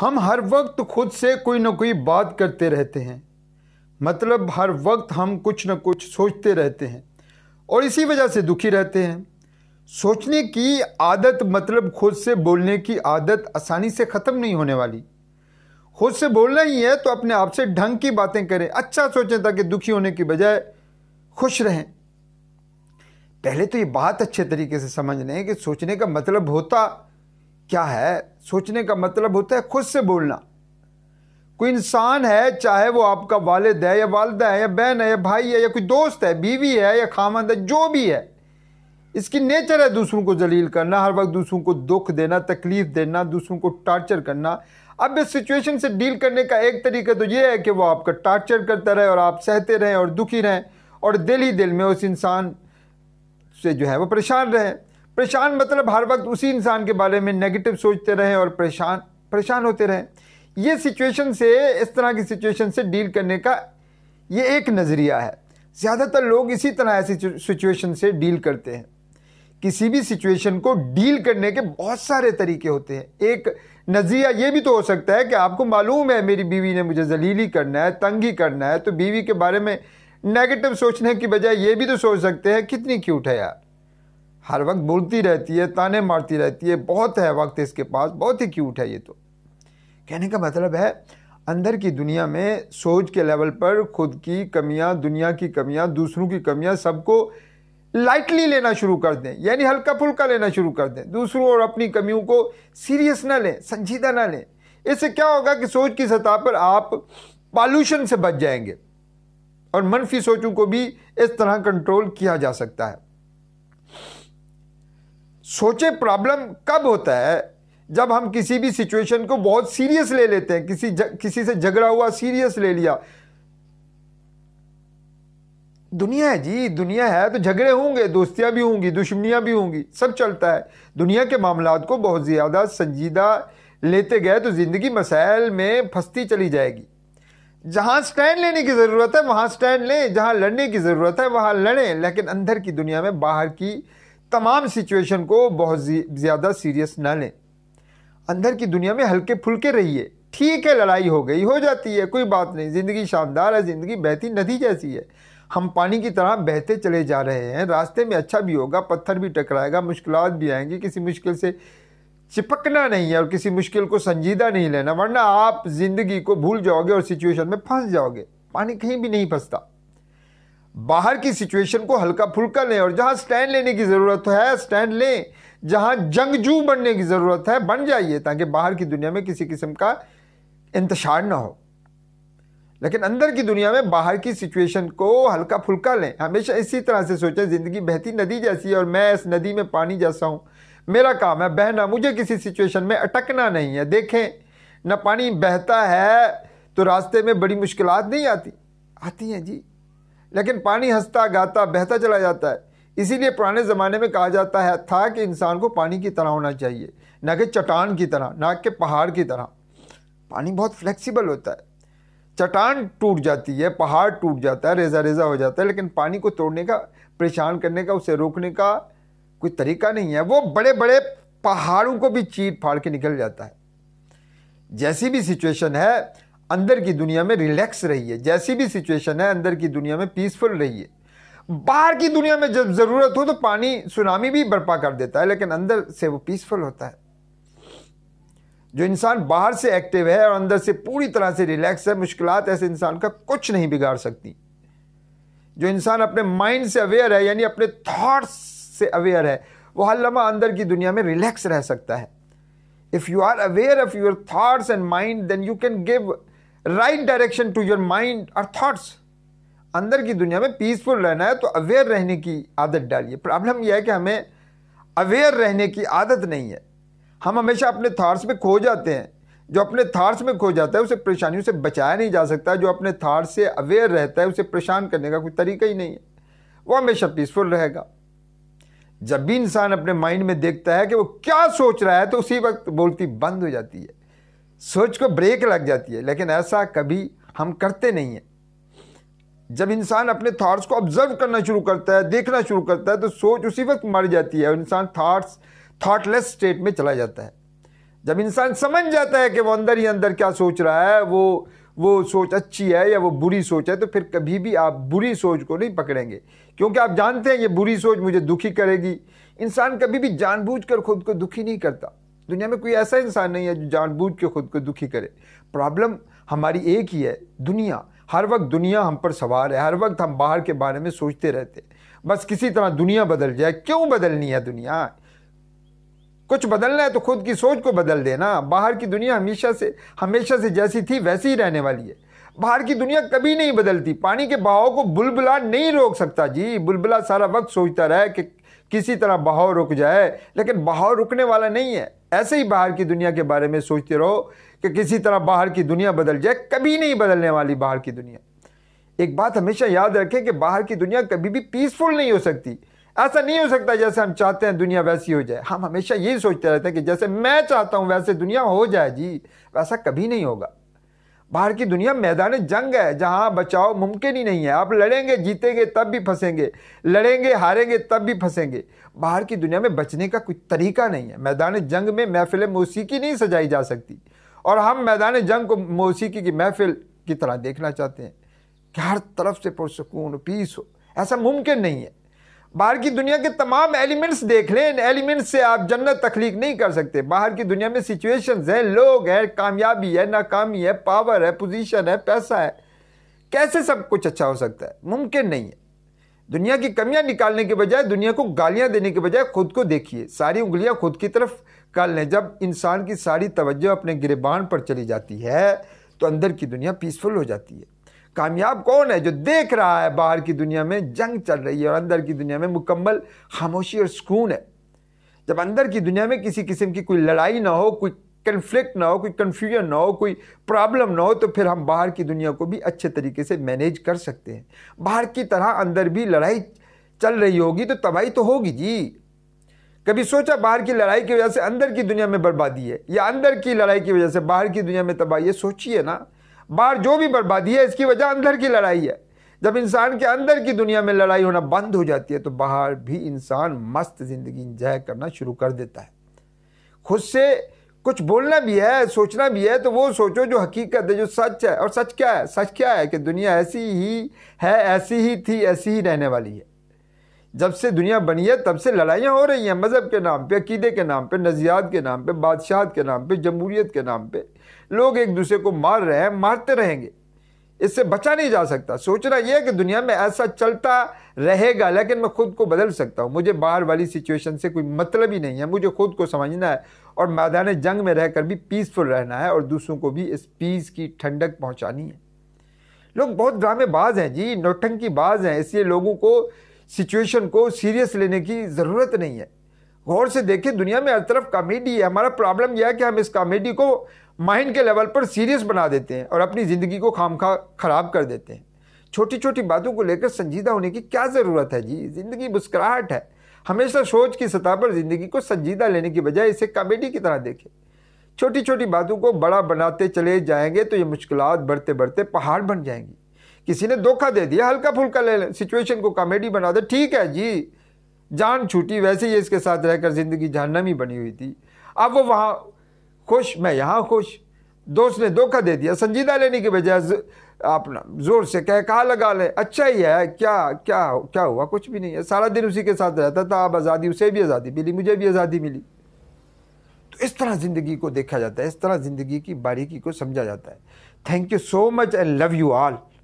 हम हर वक्त खुद से कोई ना कोई बात करते रहते हैं मतलब हर वक्त हम कुछ ना कुछ सोचते रहते हैं और इसी वजह से दुखी रहते हैं सोचने की आदत मतलब खुद से बोलने की आदत आसानी से ख़त्म नहीं होने वाली खुद से बोलना ही है तो अपने आप से ढंग की बातें करें अच्छा सोचें ताकि दुखी होने की बजाय खुश रहें पहले तो ये बात अच्छे तरीके से समझ लें कि सोचने का मतलब होता क्या है सोचने का मतलब होता है खुद से बोलना कोई इंसान है चाहे वो आपका वालिद है या वालदा है या बहन है या भाई है या कोई दोस्त है बीवी है या खामंद है जो भी है इसकी नेचर है दूसरों को जलील करना हर वक्त दूसरों को दुख देना तकलीफ़ देना दूसरों को टार्चर करना अब इस सिचुएशन से डील करने का एक तरीका तो ये है कि वो आपका टार्चर करता रहे और आप सहते रहें और दुखी रहें और दिल ही दिल में उस इंसान से जो है वो परेशान रहें परेशान मतलब हर वक्त उसी इंसान के बारे में नेगेटिव सोचते रहें और परेशान परेशान होते रहें ये सिचुएशन से इस तरह की सिचुएशन से डील करने का ये एक नज़रिया है ज़्यादातर लोग इसी तरह ऐसी सिचुएशन से डील करते हैं किसी भी सिचुएशन को डील करने के बहुत सारे तरीके होते हैं एक नज़रिया ये भी तो हो सकता है कि आपको मालूम है मेरी बीवी ने मुझे जलीली करना है तंगी करना है तो बीवी के बारे में नेगेटिव सोचने की बजाय ये भी तो सोच सकते हैं कितनी क्यूट है यार हर वक्त बोलती रहती है ताने मारती रहती है बहुत है वक्त इसके पास बहुत ही क्यूट है ये तो कहने का मतलब है अंदर की दुनिया में सोच के लेवल पर खुद की कमियां दुनिया की कमियां दूसरों की कमियां सबको लाइटली लेना शुरू कर दें यानी हल्का फुल्का लेना शुरू कर दें दूसरों और अपनी कमियों को सीरियस ना लें संजीदा ना लें इससे क्या होगा कि सोच की सतह पर आप पॉल्यूशन से बच जाएंगे और मनफी सोचों को भी इस तरह कंट्रोल किया जा सकता है सोचे प्रॉब्लम कब होता है जब हम किसी भी सिचुएशन को बहुत सीरियस ले लेते हैं किसी ज, किसी से झगड़ा हुआ सीरियस ले लिया दुनिया है जी दुनिया है तो झगड़े होंगे दोस्तियां भी होंगी दुश्मनियां भी होंगी सब चलता है दुनिया के मामला को बहुत ज़्यादा संजीदा लेते गए तो ज़िंदगी मसाइल में फंसती चली जाएगी जहाँ स्टैंड लेने की ज़रूरत है वहाँ स्टैंड लें जहाँ लड़ने की ज़रूरत है वहाँ लड़ें लेकिन अंदर की दुनिया में बाहर की तमाम सिचुएशन को बहुत ज़्यादा सीरियस ना लें अंदर की दुनिया में हल्के फुलके रहिए ठीक है लड़ाई हो गई हो जाती है कोई बात नहीं ज़िंदगी शानदार है ज़िंदगी बहती नदी जैसी है हम पानी की तरह बहते चले जा रहे हैं रास्ते में अच्छा भी होगा पत्थर भी टकराएगा मुश्किल भी आएंगी किसी मुश्किल से चिपकना नहीं है और किसी मुश्किल को संजीदा नहीं लेना वरना आप ज़िंदगी को भूल जाओगे और सिचुएशन में फंस जाओगे पानी कहीं भी नहीं फंसता बाहर की सिचुएशन को हल्का फुल्का लें और जहां स्टैंड लेने की ज़रूरत है स्टैंड लें जहां जंगजू बनने की ज़रूरत है बन जाइए ताकि बाहर की दुनिया में किसी किस्म का इंतशार ना हो लेकिन अंदर की दुनिया में बाहर की सिचुएशन को हल्का फुल्का लें हमेशा इसी तरह से सोचें ज़िंदगी बहती नदी जैसी है और मैं इस नदी में पानी जैसा हूँ मेरा काम है बहना मुझे किसी सिचुएशन में अटकना नहीं है देखें न पानी बहता है तो रास्ते में बड़ी मुश्किल नहीं आती आती हैं जी लेकिन पानी हंसता गाता बहता चला जाता है इसीलिए पुराने ज़माने में कहा जाता है था कि इंसान को पानी की तरह होना चाहिए ना कि चट्टान की तरह ना कि पहाड़ की तरह पानी बहुत फ्लेक्सिबल होता है चट्टान टूट जाती है पहाड़ टूट जाता है रेजा रेजा हो जाता है लेकिन पानी को तोड़ने का परेशान करने का उसे रोकने का कोई तरीका नहीं है वो बड़े बड़े पहाड़ों को भी चीट फाड़ के निकल जाता है जैसी भी सिचुएशन है अंदर की दुनिया में रिलैक्स रहिए जैसी भी सिचुएशन है अंदर की दुनिया में पीसफुल रहिए बाहर की दुनिया में जब ज़रूरत हो तो पानी सुनामी भी बर्पा कर देता है लेकिन अंदर से वो पीसफुल होता है जो इंसान बाहर से एक्टिव है और अंदर से पूरी तरह से रिलैक्स है मुश्किल ऐसे इंसान का कुछ नहीं बिगाड़ सकती जो इंसान अपने माइंड से अवेयर है यानी अपने थाट्स से अवेयर है वो हर लम्हा अंदर की दुनिया में रिलैक्स रह सकता है if you are aware of your thoughts and mind then you can give right direction to your mind और थॉट्स अंदर की दुनिया में पीसफुल रहना है तो अवेयर रहने की आदत डालिए प्रॉब्लम यह है कि हमें अवेयर रहने की आदत नहीं है हम हमेशा अपने थाट्स में खो जाते हैं जो अपने थाट्स में खो जाता है उसे परेशानियों से बचाया नहीं जा सकता जो अपने थाट्स से अवेयर रहता है उसे परेशान करने का कोई तरीका ही नहीं है वो हमेशा पीसफुल रहेगा जब भी इंसान अपने माइंड में देखता है कि वो क्या सोच रहा है तो उसी वक्त बोलती बंद हो जाती है सोच को ब्रेक लग जाती है लेकिन ऐसा कभी हम करते नहीं हैं जब इंसान अपने थाट्स को ऑब्जर्व करना शुरू करता है देखना शुरू करता है तो सोच उसी वक्त मर जाती है और इंसान थाट्स थाटलेस स्टेट में चला जाता है जब इंसान समझ जाता है कि वो अंदर ही अंदर क्या सोच रहा है वो वो सोच अच्छी है या वो बुरी सोच है तो फिर कभी भी आप बुरी सोच को नहीं पकड़ेंगे क्योंकि आप जानते हैं ये बुरी सोच मुझे दुखी करेगी इंसान कभी भी जानबूझकर खुद को दुखी नहीं करता दुनिया में कोई ऐसा इंसान नहीं है जो जानबूझ के खुद को दुखी करे प्रॉब्लम हमारी एक ही है दुनिया हर वक्त दुनिया हम पर सवार है हर वक्त हम बाहर के बारे में सोचते रहते हैं बस किसी तरह दुनिया बदल जाए क्यों बदलनी है दुनिया कुछ बदलना है तो खुद की सोच को बदल देना बाहर की दुनिया हमेशा से हमेशा से जैसी थी वैसी ही रहने वाली है बाहर की दुनिया कभी नहीं बदलती पानी के बहाव को बुलबुला नहीं रोक सकता जी बुलबुला सारा वक्त सोचता रहे कि किसी तरह बहाव रुक जाए लेकिन बहाव रुकने वाला नहीं है ऐसे ही बाहर की दुनिया के बारे में सोचते रहो कि किसी तरह बाहर की दुनिया बदल जाए कभी नहीं बदलने वाली बाहर की दुनिया एक बात हमेशा याद रखें कि बाहर की दुनिया कभी भी पीसफुल नहीं हो सकती ऐसा नहीं हो सकता जैसे हम चाहते हैं दुनिया वैसी हो जाए हम हमेशा यही सोचते रहते हैं कि जैसे मैं चाहता हूँ वैसे दुनिया हो जाए जी वैसा कभी नहीं होगा बाहर की दुनिया मैदान जंग है जहाँ बचाव मुमकिन ही नहीं है आप लड़ेंगे जीतेंगे तब भी फंसेंगे लड़ेंगे हारेंगे तब भी फंसेंगे बाहर की दुनिया में बचने का कोई तरीका नहीं है मैदान जंग में महफिल मौसीकी नहीं सजाई जा सकती और हम मैदान जंग को मौसीकी की महफिल की तरह देखना चाहते हैं कि हर तरफ से पुरसकून पीस हो ऐसा मुमकिन नहीं है बाहर की दुनिया के तमाम एलिमेंट्स देख लें इन एलिमेंट्स से आप जन्नत तख्लीक नहीं कर सकते बाहर की दुनिया में सिचुएशंस हैं लोग हैं कामयाबी है नाकामी है पावर है पोजीशन है पैसा है कैसे सब कुछ अच्छा हो सकता है मुमकिन नहीं है दुनिया की कमियां निकालने के बजाय दुनिया को गालियां देने के बजाय खुद को देखिए सारी उंगलियाँ खुद की तरफ कर लें जब इंसान की सारी तवज्जो अपने गिरबान पर चली जाती है तो अंदर की दुनिया पीसफुल हो जाती है कामयाब कौन है जो देख रहा है बाहर की दुनिया में जंग चल रही है और अंदर की दुनिया में मुकम्मल खामोशी और सुकून है जब अंदर की दुनिया में किसी किस्म की कोई लड़ाई ना हो कोई कन्फ्लिक्ट ना हो कोई कन्फ्यूजन ना हो कोई प्रॉब्लम ना हो तो फिर हम बाहर की दुनिया को भी अच्छे तरीके से मैनेज कर सकते हैं बाहर की तरह अंदर भी लड़ाई चल रही होगी तो तबाही तो होगी जी कभी सोचा बाहर की लड़ाई की वजह से अंदर की दुनिया में बर्बादी है या अंदर की लड़ाई की वजह से बाहर की दुनिया में तबाही है सोचिए ना बाहर जो भी बर्बादी है इसकी वजह अंदर की लड़ाई है जब इंसान के अंदर की दुनिया में लड़ाई होना बंद हो जाती है तो बाहर भी इंसान मस्त ज़िंदगी इंजॉय करना शुरू कर देता है खुद से कुछ बोलना भी है सोचना भी है तो वो सोचो जो हकीकत है जो सच है और सच क्या है सच क्या है कि दुनिया ऐसी ही है ऐसी ही थी ऐसी ही रहने वाली है जब से दुनिया बनी है तब से लड़ाइयाँ हो रही हैं मज़हब के नाम पे अकीदे के नाम पे नज़रियात के नाम पे बादशाह के नाम पे जमहूरीत के नाम पे लोग एक दूसरे को मार रहे हैं मारते रहेंगे इससे बचा नहीं जा सकता सोचना यह कि दुनिया में ऐसा चलता रहेगा लेकिन मैं खुद को बदल सकता हूँ मुझे बाहर वाली सिचुएशन से कोई मतलब ही नहीं है मुझे खुद को समझना है और मैदान जंग में रहकर भी पीसफुल रहना है और दूसरों को भी इस पीस की ठंडक पहुँचानी है लोग बहुत ड्रामेबाज हैं जी नौटंकी बाज हैं इसलिए लोगों को सिचुएशन को सीरियस लेने की ज़रूरत नहीं है गौर से देखें दुनिया में हर तरफ कॉमेडी है हमारा प्रॉब्लम यह है कि हम इस कॉमेडी को माइंड के लेवल पर सीरियस बना देते हैं और अपनी ज़िंदगी को खाम खा ख़राब कर देते हैं छोटी छोटी बातों को लेकर संजीदा होने की क्या ज़रूरत है जी ज़िंदगी मुस्कराहट है हमेशा सोच की सतह पर ज़िंदगी को संजीदा लेने की बजाय इसे कॉमेडी की तरह देखें छोटी छोटी बातों को बड़ा बनाते चले जाएंगे तो ये मुश्किल बढ़ते बढ़ते पहाड़ बन जाएंगी किसी ने धोखा दे दिया हल्का फुल्का ले सिचुएशन को कॉमेडी बना दे ठीक है जी जान छूटी वैसे ही इसके साथ रहकर ज़िंदगी जहन्नम ही बनी हुई थी अब वो वहाँ खुश मैं यहाँ खुश दोस्त ने धोखा दे दिया संजीदा लेने की बजाय अपना जोर से कह कहा लगा ले अच्छा ही है क्या क्या क्या हुआ कुछ भी नहीं है सारा दिन उसी के साथ रहता था अब आज़ादी उसे भी आज़ादी मिली मुझे भी आज़ादी मिली तो इस तरह ज़िंदगी को देखा जाता है इस तरह ज़िंदगी की बारीकी को समझा जाता है thank you so much I love you all